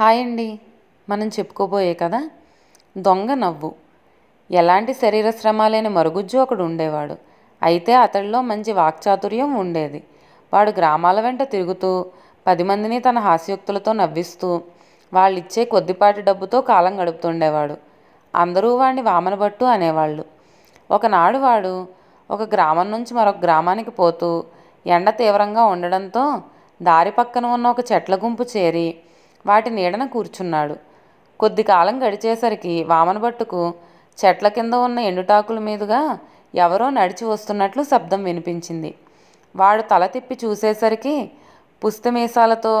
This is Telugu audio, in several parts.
హాయ్ అండి మనం చెప్పుకోబోయే కదా దొంగ నవ్వు ఎలాంటి శరీర శ్రమ లేని మరుగుజ్జు ఒకడు ఉండేవాడు అయితే అతడిలో మంచి వాక్చాతుర్యం ఉండేది వాడు గ్రామాల వెంట తిరుగుతూ పది మందిని తన హాస్యోక్తులతో నవ్విస్తూ వాళ్ళిచ్చే కొద్దిపాటి డబ్బుతో కాలం గడుపుతుండేవాడు అందరూ వాడిని వామనబట్టు అనేవాళ్ళు ఒకనాడు వాడు ఒక గ్రామం నుంచి మరొక గ్రామానికి పోతూ ఎండ తీవ్రంగా ఉండడంతో దారి పక్కన ఉన్న ఒక చెట్ల గుంపు చేరి వాటి నీడన కూర్చున్నాడు కొద్ది కాలం గడిచేసరికి భట్టుకు చెట్ల కింద ఉన్న ఎండుటాకుల మీదుగా ఎవరో నడిచి వస్తున్నట్లు శబ్దం వినిపించింది వాడు తల తిప్పి చూసేసరికి పుస్తమీసాలతో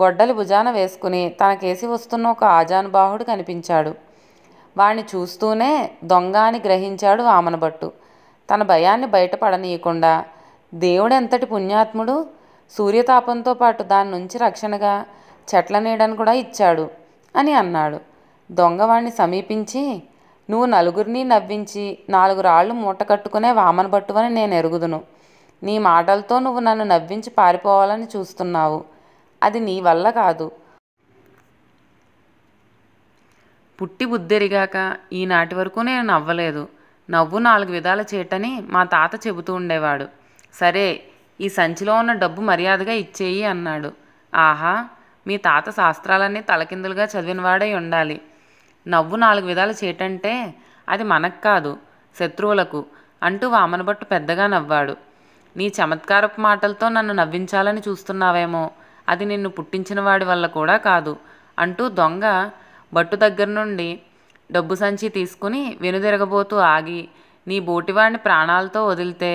గొడ్డలి భుజాన వేసుకుని తనకేసి వస్తున్న ఒక ఆజానుబాహుడు కనిపించాడు వాణ్ణి చూస్తూనే దొంగ అని గ్రహించాడు వామనభట్టు తన భయాన్ని బయటపడనీయకుండా దేవుడెంతటి పుణ్యాత్ముడు సూర్యతాపంతో పాటు దాని నుంచి రక్షణగా చెట్ల నీడను కూడా ఇచ్చాడు అని అన్నాడు దొంగవాణ్ణి సమీపించి నువ్వు నలుగురిని నవ్వించి నాలుగు రాళ్ళు మూట కట్టుకునే వామన పట్టువని నేను ఎరుగుదును నీ మాటలతో నువ్వు నన్ను నవ్వించి పారిపోవాలని చూస్తున్నావు అది నీ వల్ల కాదు పుట్టి బుద్ధిరిగాక ఈనాటి వరకు నేను నవ్వలేదు నవ్వు నాలుగు విధాల చేటని మా తాత చెబుతూ ఉండేవాడు సరే ఈ సంచిలో ఉన్న డబ్బు మర్యాదగా ఇచ్చేయి అన్నాడు ఆహా మీ తాత శాస్త్రాలన్నీ తలకిందులుగా చదివినవాడై ఉండాలి నవ్వు నాలుగు విధాలు చేయటంటే అది మనకు కాదు శత్రువులకు అంటూ భట్టు పెద్దగా నవ్వాడు నీ చమత్కారపు మాటలతో నన్ను నవ్వించాలని చూస్తున్నావేమో అది నిన్ను పుట్టించిన వాడి వల్ల కూడా కాదు అంటూ దొంగ బట్టు దగ్గర నుండి డబ్బు సంచి తీసుకుని వెనుదిరగబోతూ ఆగి నీ బోటివాడిని ప్రాణాలతో వదిలితే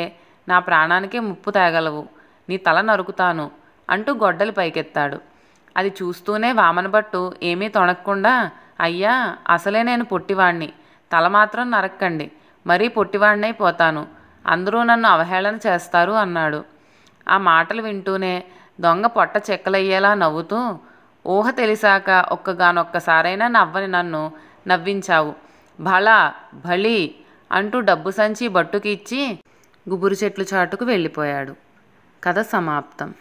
నా ప్రాణానికే ముప్పు తేగలవు నీ తల నరుకుతాను అంటూ గొడ్డలి పైకెత్తాడు అది చూస్తూనే భట్టు ఏమీ తొణక్కుండా అయ్యా అసలే నేను పొట్టివాణ్ణి తల మాత్రం నరక్కండి మరీ పోతాను అందరూ నన్ను అవహేళన చేస్తారు అన్నాడు ఆ మాటలు వింటూనే దొంగ పొట్ట చెక్కలయ్యేలా నవ్వుతూ ఊహ తెలిసాక ఒక్కగానొక్కసారైనా నవ్వని నన్ను నవ్వించావు భళ భళి అంటూ డబ్బు సంచి బట్టుకి ఇచ్చి గుబురు చెట్లు చాటుకు వెళ్ళిపోయాడు కథ సమాప్తం